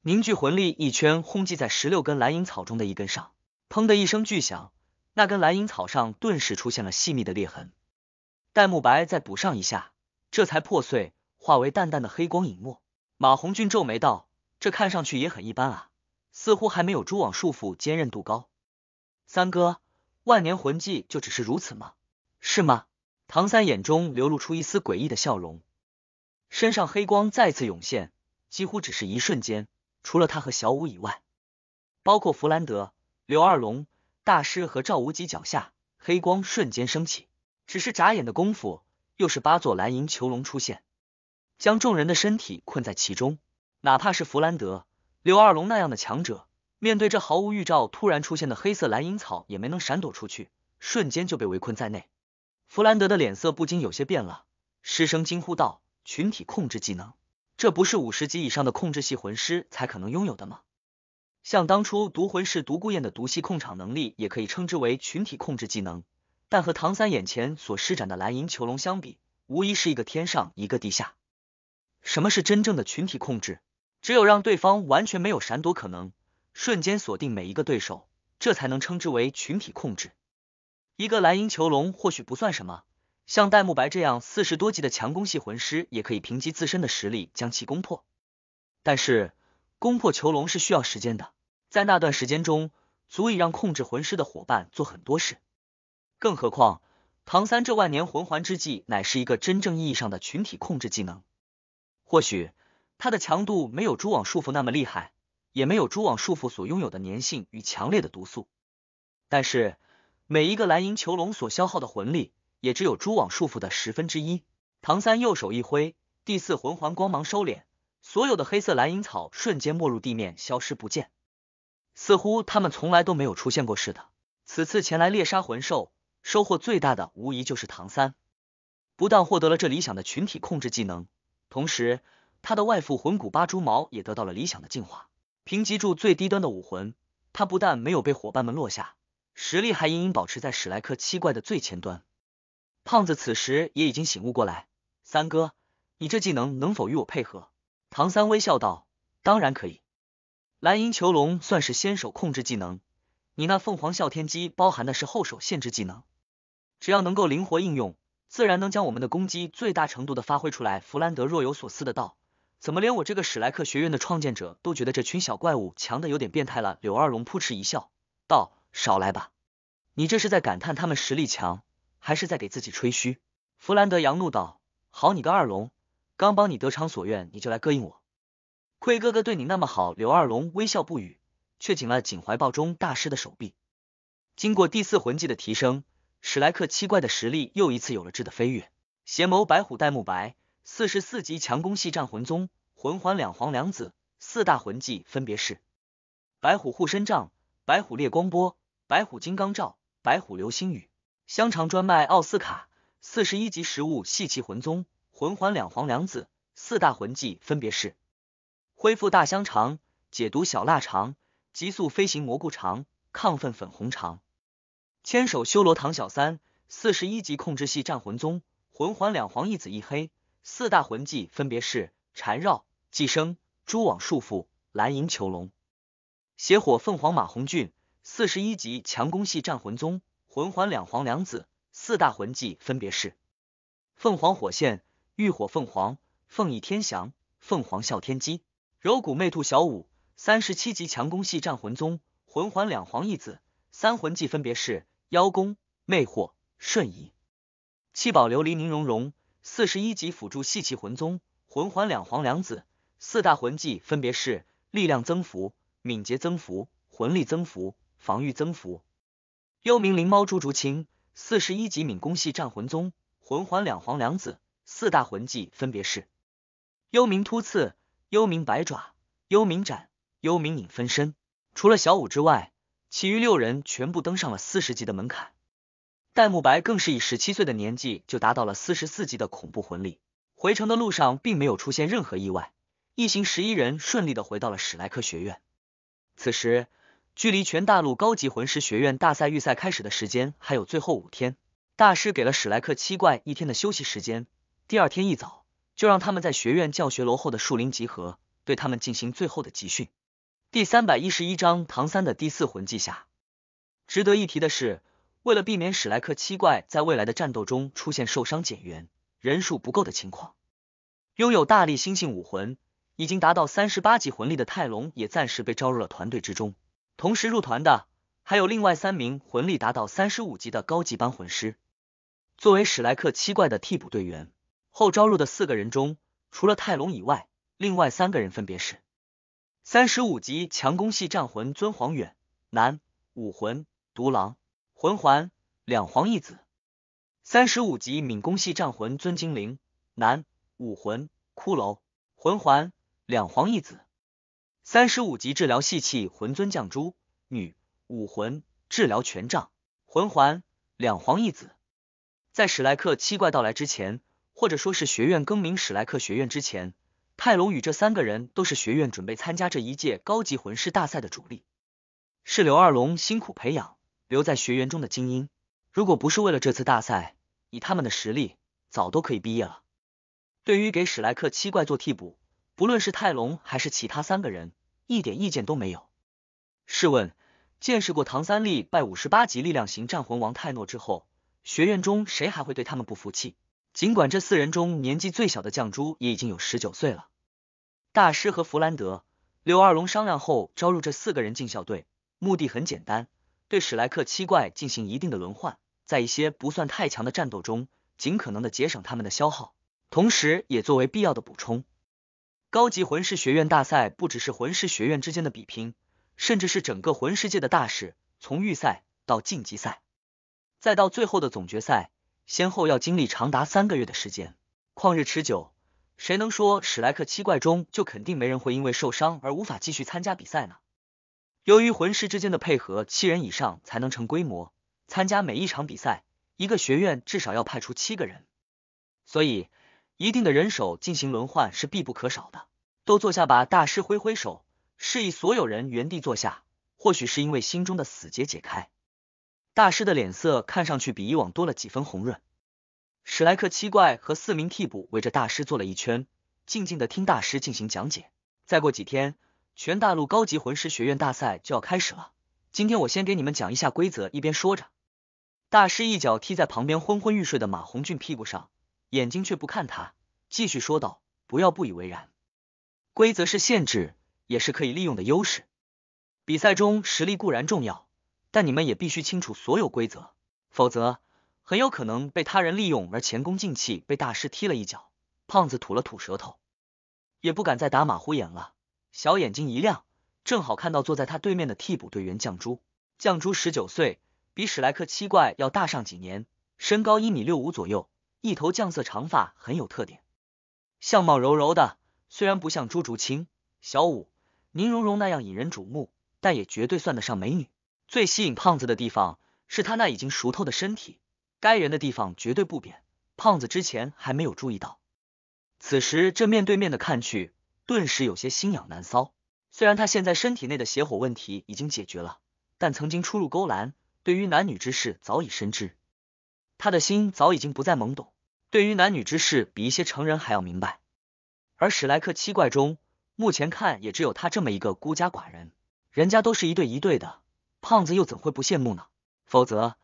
凝聚魂力一圈轰击在十六根蓝银草中的一根上。砰的一声巨响，那根蓝银草上顿时出现了细密的裂痕。戴沐白再补上一下，这才破碎，化为淡淡的黑光隐没。马红俊皱眉道：“这看上去也很一般啊，似乎还没有蛛网束缚坚韧度高。”三哥。万年魂技就只是如此吗？是吗？唐三眼中流露出一丝诡异的笑容，身上黑光再次涌现。几乎只是一瞬间，除了他和小舞以外，包括弗兰德、刘二龙、大师和赵无极脚下，黑光瞬间升起。只是眨眼的功夫，又是八座蓝银囚笼出现，将众人的身体困在其中。哪怕是弗兰德、刘二龙那样的强者。面对这毫无预兆突然出现的黑色蓝银草，也没能闪躲出去，瞬间就被围困在内。弗兰德的脸色不禁有些变了，失声惊呼道：“群体控制技能，这不是五十级以上的控制系魂师才可能拥有的吗？”像当初毒魂师独孤雁的毒系控场能力，也可以称之为群体控制技能，但和唐三眼前所施展的蓝银囚笼相比，无疑是一个天上一个地下。什么是真正的群体控制？只有让对方完全没有闪躲可能。瞬间锁定每一个对手，这才能称之为群体控制。一个蓝银囚笼或许不算什么，像戴沐白这样四十多级的强攻系魂师也可以凭借自身的实力将其攻破。但是，攻破囚笼是需要时间的，在那段时间中，足以让控制魂师的伙伴做很多事。更何况，唐三这万年魂环之技乃是一个真正意义上的群体控制技能，或许它的强度没有蛛网束缚那么厉害。也没有蛛网束缚所拥有的粘性与强烈的毒素，但是每一个蓝银囚笼所消耗的魂力也只有蛛网束缚的十分之一。唐三右手一挥，第四魂环光芒收敛，所有的黑色蓝银草瞬间没入地面，消失不见，似乎他们从来都没有出现过似的。此次前来猎杀魂兽，收获最大的无疑就是唐三，不但获得了这理想的群体控制技能，同时他的外附魂骨八蛛毛也得到了理想的进化。评级柱最低端的武魂，他不但没有被伙伴们落下，实力还隐隐保持在史莱克七怪的最前端。胖子此时也已经醒悟过来，三哥，你这技能能否与我配合？唐三微笑道：“当然可以。蓝银囚笼算是先手控制技能，你那凤凰啸天机包含的是后手限制技能，只要能够灵活应用，自然能将我们的攻击最大程度的发挥出来。”弗兰德若有所思的道。怎么连我这个史莱克学院的创建者都觉得这群小怪物强的有点变态了？柳二龙扑哧一笑，道：“少来吧，你这是在感叹他们实力强，还是在给自己吹嘘？”弗兰德扬怒道：“好你个二龙，刚帮你得偿所愿，你就来膈应我！亏哥哥对你那么好。”柳二龙微笑不语，却紧了紧怀抱中大师的手臂。经过第四魂技的提升，史莱克七怪的实力又一次有了质的飞跃。邪眸白虎戴沐白。四十四级强攻系战魂宗，魂环两黄两紫，四大魂技分别是：白虎护身杖、白虎烈光波、白虎金刚罩、白虎流星雨。香肠专卖奥斯卡，四十一级食物系气魂宗，魂环两黄两紫，四大魂技分别是：恢复大香肠、解毒小腊肠、急速飞行蘑菇肠、亢奋粉红肠。千手修罗唐小三，四十一级控制系战魂宗，魂环两黄一紫一黑。四大魂技分别是缠绕、寄生、蛛网束缚、蓝银囚笼。邪火凤凰马红俊，四十一级强攻系战魂宗，魂环两黄两紫。四大魂技分别是凤凰火线、浴火凤凰、凤翼天翔、凤凰啸天机。柔骨媚兔小舞，三十七级强攻系战魂宗，魂环两黄一紫。三魂技分别是妖功、魅惑、瞬移。七宝琉璃宁荣荣。四十一级辅助系气魂宗，魂环两黄两紫，四大魂技分别是力量增幅、敏捷增幅、魂力增幅、防御增幅。幽冥灵猫朱竹清，四十一级敏攻系战魂宗，魂环两黄两紫，四大魂技分别是幽冥突刺、幽冥百爪、幽冥斩、幽冥影分身。除了小五之外，其余六人全部登上了四十级的门槛。戴沐白更是以十七岁的年纪就达到了四十四级的恐怖魂力。回城的路上并没有出现任何意外，一行十一人顺利的回到了史莱克学院。此时，距离全大陆高级魂师学院大赛预赛开始的时间还有最后五天。大师给了史莱克七怪一天的休息时间，第二天一早就让他们在学院教学楼后的树林集合，对他们进行最后的集训。第三百一十一章：唐三的第四魂技下。值得一提的是。为了避免史莱克七怪在未来的战斗中出现受伤减员、人数不够的情况，拥有大力猩猩武魂、已经达到三十八级魂力的泰隆也暂时被招入了团队之中。同时入团的还有另外三名魂力达到三十五级的高级班魂师。作为史莱克七怪的替补队员，后招入的四个人中，除了泰隆以外，另外三个人分别是三十五级强攻系战魂尊皇远，男，武魂独狼。魂环两黄一紫，三十五级敏攻系战魂尊精灵，男，武魂骷髅，魂环两黄一紫，三十五级治疗系器魂尊绛珠，女，武魂治疗权杖，魂环两黄一紫。在史莱克七怪到来之前，或者说是学院更名史莱克学院之前，泰隆与这三个人都是学院准备参加这一届高级魂师大赛的主力，是刘二龙辛苦培养。留在学员中的精英，如果不是为了这次大赛，以他们的实力早都可以毕业了。对于给史莱克七怪做替补，不论是泰隆还是其他三个人，一点意见都没有。试问，见识过唐三力败五十八级力量型战魂王泰诺之后，学院中谁还会对他们不服气？尽管这四人中年纪最小的绛珠也已经有十九岁了。大师和弗兰德、刘二龙商量后，招入这四个人进校队，目的很简单。对史莱克七怪进行一定的轮换，在一些不算太强的战斗中，尽可能的节省他们的消耗，同时也作为必要的补充。高级魂师学院大赛不只是魂师学院之间的比拼，甚至是整个魂世界的大事。从预赛到晋级赛，再到最后的总决赛，先后要经历长达三个月的时间，旷日持久。谁能说史莱克七怪中就肯定没人会因为受伤而无法继续参加比赛呢？由于魂师之间的配合，七人以上才能成规模参加每一场比赛。一个学院至少要派出七个人，所以一定的人手进行轮换是必不可少的。都坐下吧，大师挥挥手，示意所有人原地坐下。或许是因为心中的死结解开，大师的脸色看上去比以往多了几分红润。史莱克七怪和四名替补围着大师坐了一圈，静静的听大师进行讲解。再过几天。全大陆高级魂师学院大赛就要开始了，今天我先给你们讲一下规则。一边说着，大师一脚踢在旁边昏昏欲睡的马红俊屁股上，眼睛却不看他，继续说道：“不要不以为然，规则是限制，也是可以利用的优势。比赛中实力固然重要，但你们也必须清楚所有规则，否则很有可能被他人利用而前功尽弃。”被大师踢了一脚，胖子吐了吐舌头，也不敢再打马虎眼了。小眼睛一亮，正好看到坐在他对面的替补队员酱珠。酱珠十九岁，比史莱克七怪要大上几年，身高一米六五左右，一头酱色长发很有特点，相貌柔柔的。虽然不像朱竹清、小五、宁荣荣那样引人瞩目，但也绝对算得上美女。最吸引胖子的地方是他那已经熟透的身体，该圆的地方绝对不扁。胖子之前还没有注意到，此时这面对面的看去。顿时有些心痒难搔。虽然他现在身体内的邪火问题已经解决了，但曾经出入勾栏，对于男女之事早已深知。他的心早已经不再懵懂，对于男女之事比一些成人还要明白。而史莱克七怪中，目前看也只有他这么一个孤家寡人，人家都是一对一对的，胖子又怎会不羡慕呢？否则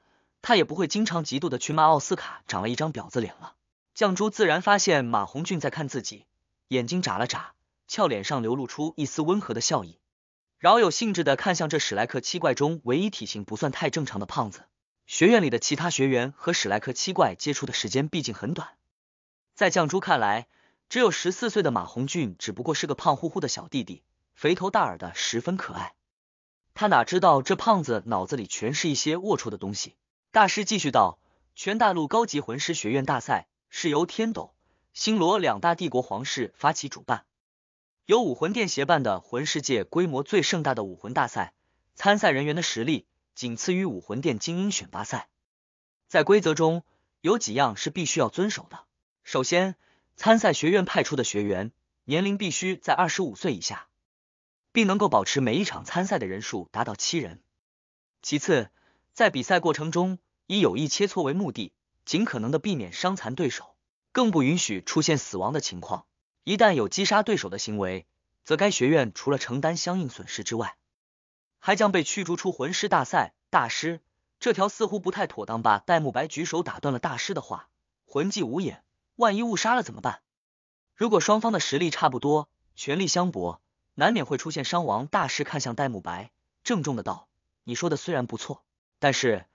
他也不会经常嫉妒的去骂奥斯卡长了一张婊子脸了。绛珠自然发现马红俊在看自己，眼睛眨了眨。俏脸上流露出一丝温和的笑意，饶有兴致的看向这史莱克七怪中唯一体型不算太正常的胖子。学院里的其他学员和史莱克七怪接触的时间毕竟很短，在绛珠看来，只有十四岁的马红俊只不过是个胖乎乎的小弟弟，肥头大耳的，十分可爱。他哪知道这胖子脑子里全是一些龌龊的东西。大师继续道：“全大陆高级魂师学院大赛是由天斗、星罗两大帝国皇室发起主办。”由武魂殿协办的魂世界规模最盛大的武魂大赛，参赛人员的实力仅次于武魂殿精英选拔赛。在规则中有几样是必须要遵守的：首先，参赛学院派出的学员年龄必须在二十五岁以下，并能够保持每一场参赛的人数达到七人；其次，在比赛过程中以有意切磋为目的，尽可能的避免伤残对手，更不允许出现死亡的情况。一旦有击杀对手的行为，则该学院除了承担相应损失之外，还将被驱逐出魂师大赛。大师，这条似乎不太妥当吧？戴沐白举手打断了大师的话：“魂技无眼，万一误杀了怎么办？如果双方的实力差不多，全力相搏，难免会出现伤亡。”大师看向戴沐白，郑重的道：“你说的虽然不错，但是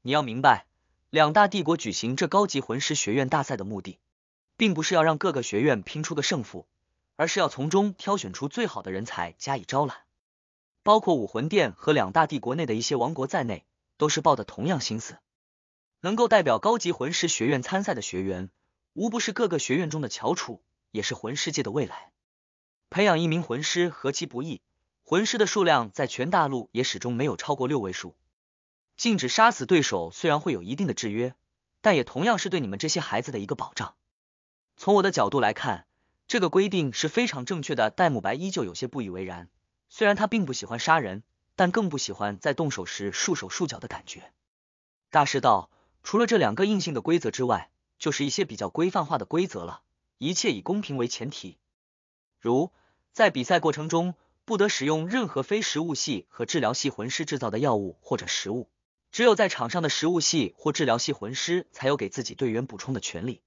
你要明白，两大帝国举行这高级魂师学院大赛的目的。”并不是要让各个学院拼出个胜负，而是要从中挑选出最好的人才加以招揽。包括武魂殿和两大帝国内的一些王国在内，都是抱的同样心思。能够代表高级魂师学院参赛的学员，无不是各个学院中的翘楚，也是魂世界的未来。培养一名魂师何其不易，魂师的数量在全大陆也始终没有超过六位数。禁止杀死对手虽然会有一定的制约，但也同样是对你们这些孩子的一个保障。从我的角度来看，这个规定是非常正确的。戴沐白依旧有些不以为然，虽然他并不喜欢杀人，但更不喜欢在动手时束手束脚的感觉。大师道，除了这两个硬性的规则之外，就是一些比较规范化的规则了，一切以公平为前提。如在比赛过程中，不得使用任何非食物系和治疗系魂师制造的药物或者食物，只有在场上的食物系或治疗系魂师才有给自己队员补充的权利。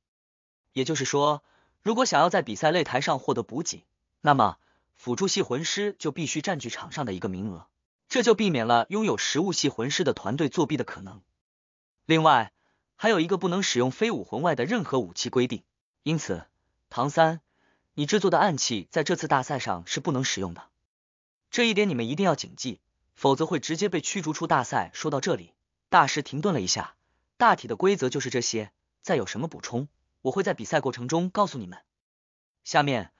也就是说，如果想要在比赛擂台上获得补给，那么辅助系魂师就必须占据场上的一个名额，这就避免了拥有食物系魂师的团队作弊的可能。另外，还有一个不能使用非武魂外的任何武器规定，因此，唐三，你制作的暗器在这次大赛上是不能使用的，这一点你们一定要谨记，否则会直接被驱逐出大赛。说到这里，大师停顿了一下，大体的规则就是这些，再有什么补充？我会在比赛过程中告诉你们。下面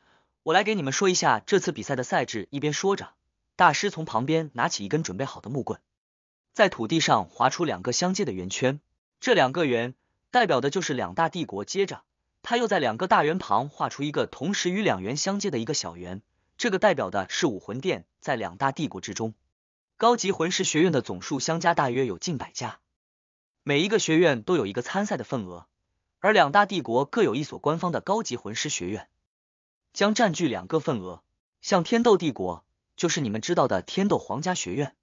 我来给你们说一下这次比赛的赛制。一边说着，大师从旁边拿起一根准备好的木棍，在土地上划出两个相接的圆圈，这两个圆代表的就是两大帝国。接着，他又在两个大圆旁画出一个同时与两圆相接的一个小圆，这个代表的是武魂殿在两大帝国之中高级魂师学院的总数相加大约有近百家，每一个学院都有一个参赛的份额。而两大帝国各有一所官方的高级魂师学院，将占据两个份额。像天斗帝国，就是你们知道的天斗皇家学院。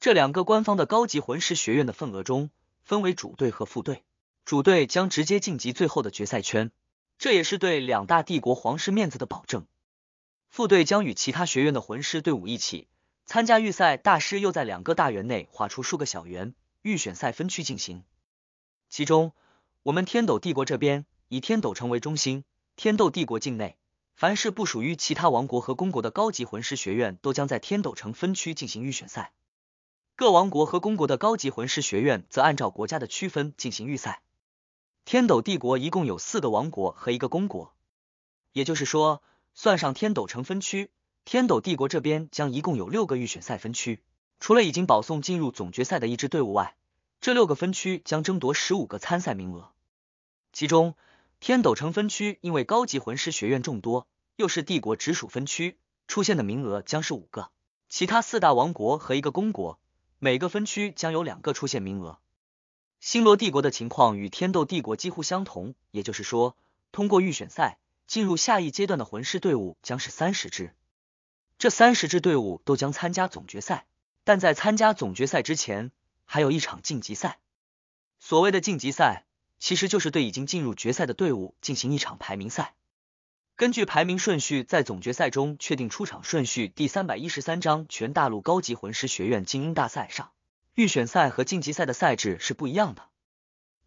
这两个官方的高级魂师学院的份额中，分为主队和副队。主队将直接晋级最后的决赛圈，这也是对两大帝国皇室面子的保证。副队将与其他学院的魂师队伍一起参加预赛。大师又在两个大园内划出数个小园，预选赛分区进行，其中。我们天斗帝国这边以天斗城为中心，天斗帝国境内凡是不属于其他王国和公国的高级魂师学院，都将在天斗城分区进行预选赛。各王国和公国的高级魂师学院则按照国家的区分进行预赛。天斗帝国一共有四个王国和一个公国，也就是说，算上天斗城分区，天斗帝国这边将一共有六个预选赛分区。除了已经保送进入总决赛的一支队伍外，这六个分区将争夺十五个参赛名额。其中，天斗城分区因为高级魂师学院众多，又是帝国直属分区，出现的名额将是五个。其他四大王国和一个公国，每个分区将有两个出现名额。星罗帝国的情况与天斗帝国几乎相同，也就是说，通过预选赛进入下一阶段的魂师队伍将是三十支，这三十支队伍都将参加总决赛。但在参加总决赛之前，还有一场晋级赛。所谓的晋级赛。其实就是对已经进入决赛的队伍进行一场排名赛，根据排名顺序在总决赛中确定出场顺序。第三百一十三章全大陆高级魂师学院精英大赛上，预选赛和晋级赛的赛制是不一样的。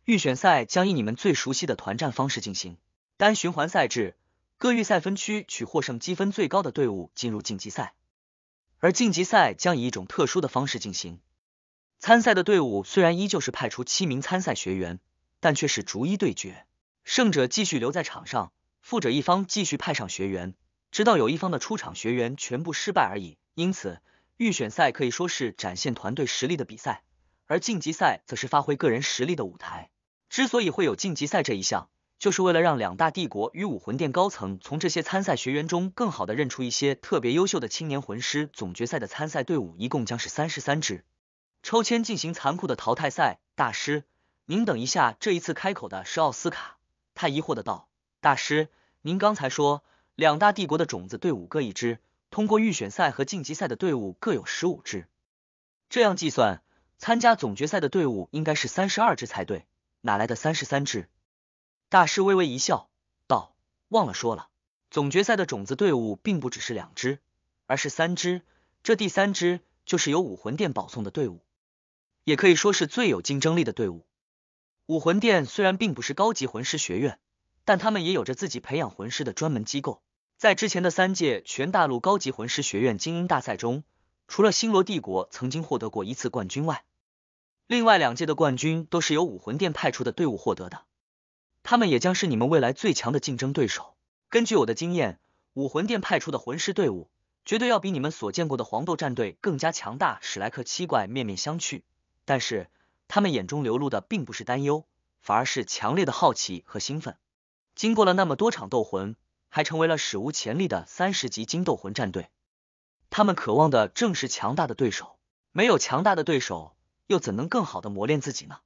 预选赛将以你们最熟悉的团战方式进行单循环赛制，各预赛分区取获胜积分最高的队伍进入晋级赛，而晋级赛将以一种特殊的方式进行。参赛的队伍虽然依旧是派出七名参赛学员。但却是逐一对决，胜者继续留在场上，负者一方继续派上学员，直到有一方的出场学员全部失败而已。因此，预选赛可以说是展现团队实力的比赛，而晋级赛则是发挥个人实力的舞台。之所以会有晋级赛这一项，就是为了让两大帝国与武魂殿高层从这些参赛学员中更好地认出一些特别优秀的青年魂师。总决赛的参赛队伍一共将是三十三支，抽签进行残酷的淘汰赛。大师。您等一下，这一次开口的是奥斯卡。他疑惑的道：“大师，您刚才说两大帝国的种子队伍各一支，通过预选赛和晋级赛的队伍各有十五支，这样计算，参加总决赛的队伍应该是三十二支才对，哪来的三十三支？”大师微微一笑，道：“忘了说了，总决赛的种子队伍并不只是两支，而是三支。这第三支就是由武魂殿保送的队伍，也可以说是最有竞争力的队伍。”武魂殿虽然并不是高级魂师学院，但他们也有着自己培养魂师的专门机构。在之前的三届全大陆高级魂师学院精英大赛中，除了星罗帝国曾经获得过一次冠军外，另外两届的冠军都是由武魂殿派出的队伍获得的。他们也将是你们未来最强的竞争对手。根据我的经验，武魂殿派出的魂师队伍绝对要比你们所见过的黄豆战队更加强大。史莱克七怪面面相觑，但是。他们眼中流露的并不是担忧，反而是强烈的好奇和兴奋。经过了那么多场斗魂，还成为了史无前例的三十级金斗魂战队，他们渴望的正是强大的对手。没有强大的对手，又怎能更好的磨练自己呢？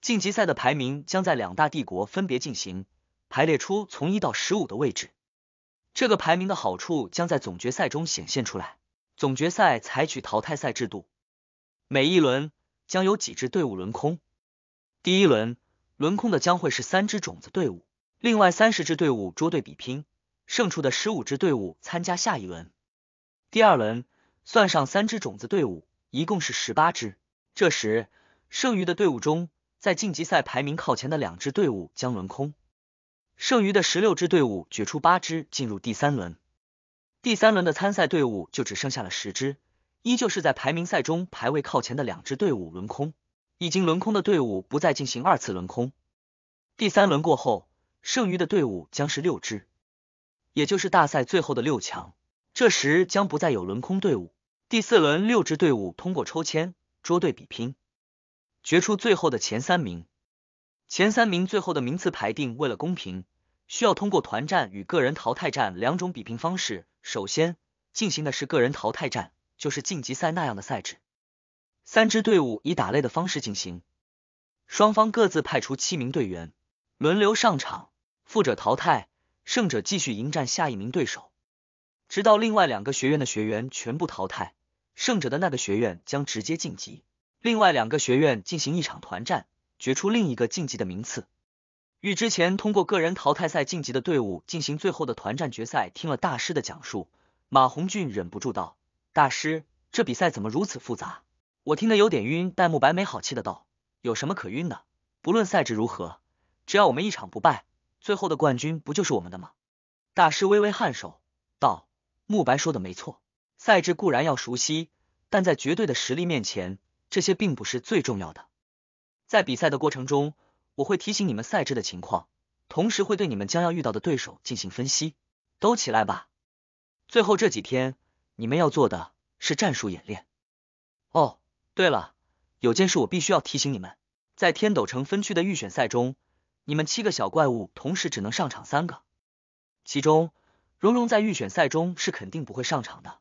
晋级赛的排名将在两大帝国分别进行，排列出从一到十五的位置。这个排名的好处将在总决赛中显现出来。总决赛采取淘汰赛制度，每一轮。将有几支队伍轮空。第一轮轮空的将会是三支种子队伍，另外三十支队伍捉对比拼，胜出的十五支队伍参加下一轮。第二轮算上三支种子队伍，一共是十八支。这时剩余的队伍中，在晋级赛排名靠前的两支队伍将轮空，剩余的十六支队伍决出八支进入第三轮。第三轮的参赛队伍就只剩下了十支。依旧是在排名赛中排位靠前的两支队伍轮空，已经轮空的队伍不再进行二次轮空。第三轮过后，剩余的队伍将是六支，也就是大赛最后的六强。这时将不再有轮空队伍。第四轮六支队伍通过抽签捉对比拼，决出最后的前三名。前三名最后的名次排定，为了公平，需要通过团战与个人淘汰战两种比拼方式。首先进行的是个人淘汰战。就是晋级赛那样的赛制，三支队伍以打擂的方式进行，双方各自派出七名队员，轮流上场，负者淘汰，胜者继续迎战下一名对手，直到另外两个学院的学员全部淘汰，胜者的那个学院将直接晋级，另外两个学院进行一场团战，决出另一个晋级的名次，与之前通过个人淘汰赛晋级的队伍进行最后的团战决赛。听了大师的讲述，马红俊忍不住道。大师，这比赛怎么如此复杂？我听得有点晕。戴沐白没好气的道：“有什么可晕的？不论赛制如何，只要我们一场不败，最后的冠军不就是我们的吗？”大师微微颔首，道：“沐白说的没错，赛制固然要熟悉，但在绝对的实力面前，这些并不是最重要的。在比赛的过程中，我会提醒你们赛制的情况，同时会对你们将要遇到的对手进行分析。都起来吧，最后这几天。”你们要做的是战术演练。哦，对了，有件事我必须要提醒你们，在天斗城分区的预选赛中，你们七个小怪物同时只能上场三个。其中，蓉蓉在预选赛中是肯定不会上场的。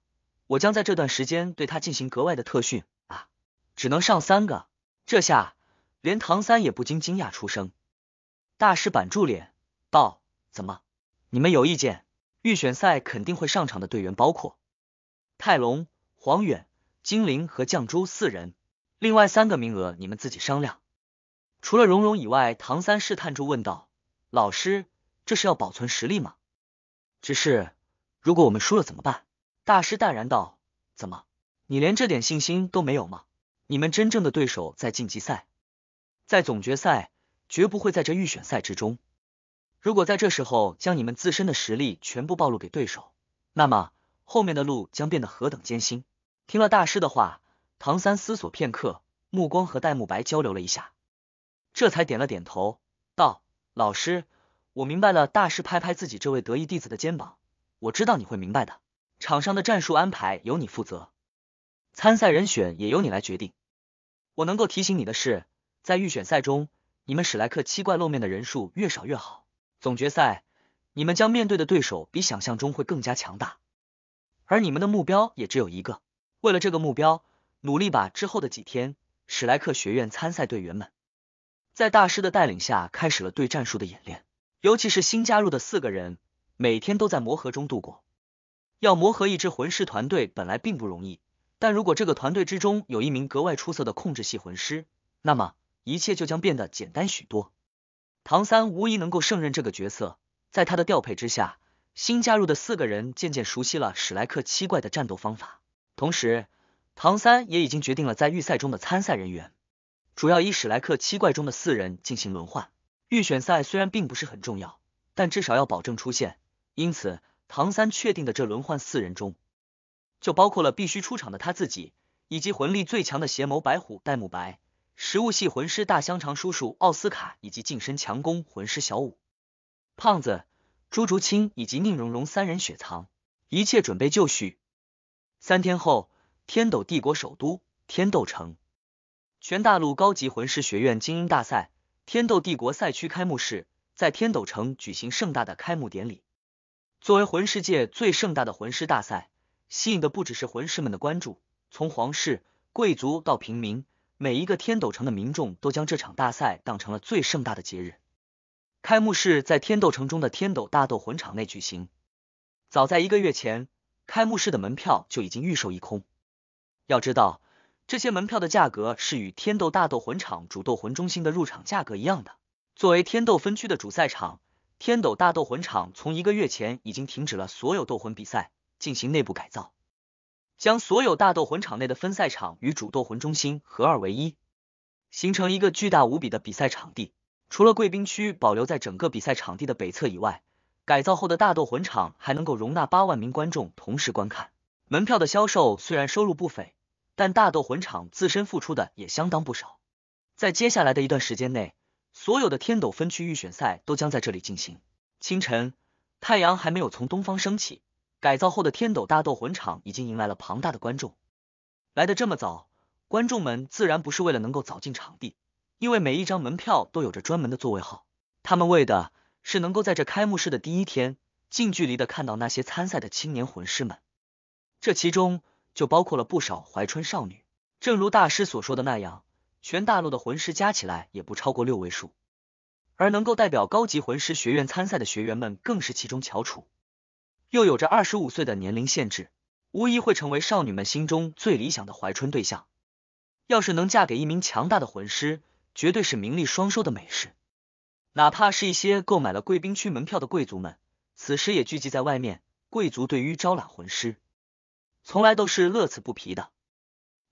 我将在这段时间对他进行格外的特训啊，只能上三个。这下连唐三也不禁惊讶出声。大师板住脸道：“怎么，你们有意见？预选赛肯定会上场的队员包括。”泰隆、黄远、精灵和绛珠四人，另外三个名额你们自己商量。除了荣荣以外，唐三试探着问道：“老师，这是要保存实力吗？只是如果我们输了怎么办？”大师淡然道：“怎么，你连这点信心都没有吗？你们真正的对手在晋级赛，在总决赛，绝不会在这预选赛之中。如果在这时候将你们自身的实力全部暴露给对手，那么……”后面的路将变得何等艰辛！听了大师的话，唐三思索片刻，目光和戴沐白交流了一下，这才点了点头，道：“老师，我明白了。”大师拍拍自己这位得意弟子的肩膀，我知道你会明白的。场上的战术安排由你负责，参赛人选也由你来决定。我能够提醒你的是，在预选赛中，你们史莱克七怪露面的人数越少越好。总决赛，你们将面对的对手比想象中会更加强大。而你们的目标也只有一个，为了这个目标努力吧！之后的几天，史莱克学院参赛队员们在大师的带领下开始了对战术的演练，尤其是新加入的四个人，每天都在磨合中度过。要磨合一支魂师团队本来并不容易，但如果这个团队之中有一名格外出色的控制系魂师，那么一切就将变得简单许多。唐三无疑能够胜任这个角色，在他的调配之下。新加入的四个人渐渐熟悉了史莱克七怪的战斗方法，同时唐三也已经决定了在预赛中的参赛人员，主要以史莱克七怪中的四人进行轮换。预选赛虽然并不是很重要，但至少要保证出现，因此唐三确定的这轮换四人中，就包括了必须出场的他自己，以及魂力最强的邪眸白虎戴沐白，食物系魂师大香肠叔叔奥斯卡，以及近身强攻魂师小舞胖子。朱竹清以及宁荣荣三人雪藏，一切准备就绪。三天后，天斗帝国首都天斗城，全大陆高级魂师学院精英大赛天斗帝国赛区开幕式在天斗城举行盛大的开幕典礼。作为魂世界最盛大的魂师大赛，吸引的不只是魂师们的关注，从皇室、贵族到平民，每一个天斗城的民众都将这场大赛当成了最盛大的节日。开幕式在天斗城中的天斗大斗魂场内举行。早在一个月前，开幕式的门票就已经预售一空。要知道，这些门票的价格是与天斗大斗魂场主斗魂中心的入场价格一样的。作为天斗分区的主赛场，天斗大斗魂场从一个月前已经停止了所有斗魂比赛，进行内部改造，将所有大斗魂场内的分赛场与主斗魂中心合二为一，形成一个巨大无比的比赛场地。除了贵宾区保留在整个比赛场地的北侧以外，改造后的大斗魂场还能够容纳八万名观众同时观看。门票的销售虽然收入不菲，但大斗魂场自身付出的也相当不少。在接下来的一段时间内，所有的天斗分区预选赛都将在这里进行。清晨，太阳还没有从东方升起，改造后的天斗大斗魂场已经迎来了庞大的观众。来的这么早，观众们自然不是为了能够早进场地。因为每一张门票都有着专门的座位号，他们为的是能够在这开幕式的第一天近距离的看到那些参赛的青年魂师们。这其中就包括了不少怀春少女。正如大师所说的那样，全大陆的魂师加起来也不超过六位数，而能够代表高级魂师学院参赛的学员们更是其中翘楚，又有着二十五岁的年龄限制，无疑会成为少女们心中最理想的怀春对象。要是能嫁给一名强大的魂师，绝对是名利双收的美事。哪怕是一些购买了贵宾区门票的贵族们，此时也聚集在外面。贵族对于招揽魂师，从来都是乐此不疲的。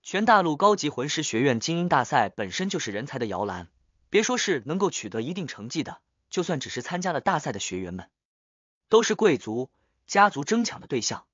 全大陆高级魂师学院精英大赛本身就是人才的摇篮，别说是能够取得一定成绩的，就算只是参加了大赛的学员们，都是贵族家族争抢的对象。